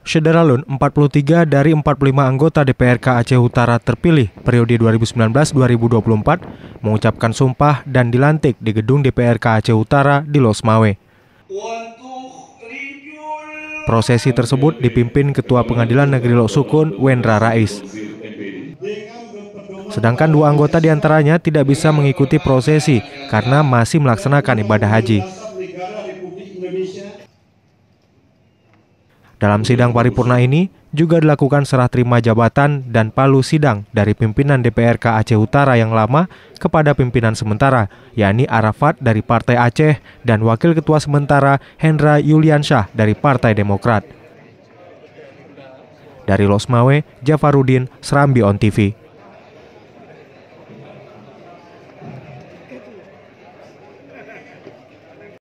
Sederalun, 43 dari 45 anggota DPRK Aceh Utara terpilih periode 2019-2024 mengucapkan sumpah dan dilantik di gedung DPRK Aceh Utara di Los Mawe. Prosesi tersebut dipimpin Ketua Pengadilan Negeri Lok Sukun, Wendra Rais. Sedangkan dua anggota diantaranya tidak bisa mengikuti prosesi karena masih melaksanakan ibadah haji. Dalam sidang paripurna ini juga dilakukan serah terima jabatan dan palu sidang dari pimpinan DPRK Aceh Utara yang lama kepada pimpinan sementara, yakni Arafat dari Partai Aceh dan Wakil Ketua Sementara Hendra Yuliansyah dari Partai Demokrat. Dari Losmawe, Jafarudin, Serambi On TV.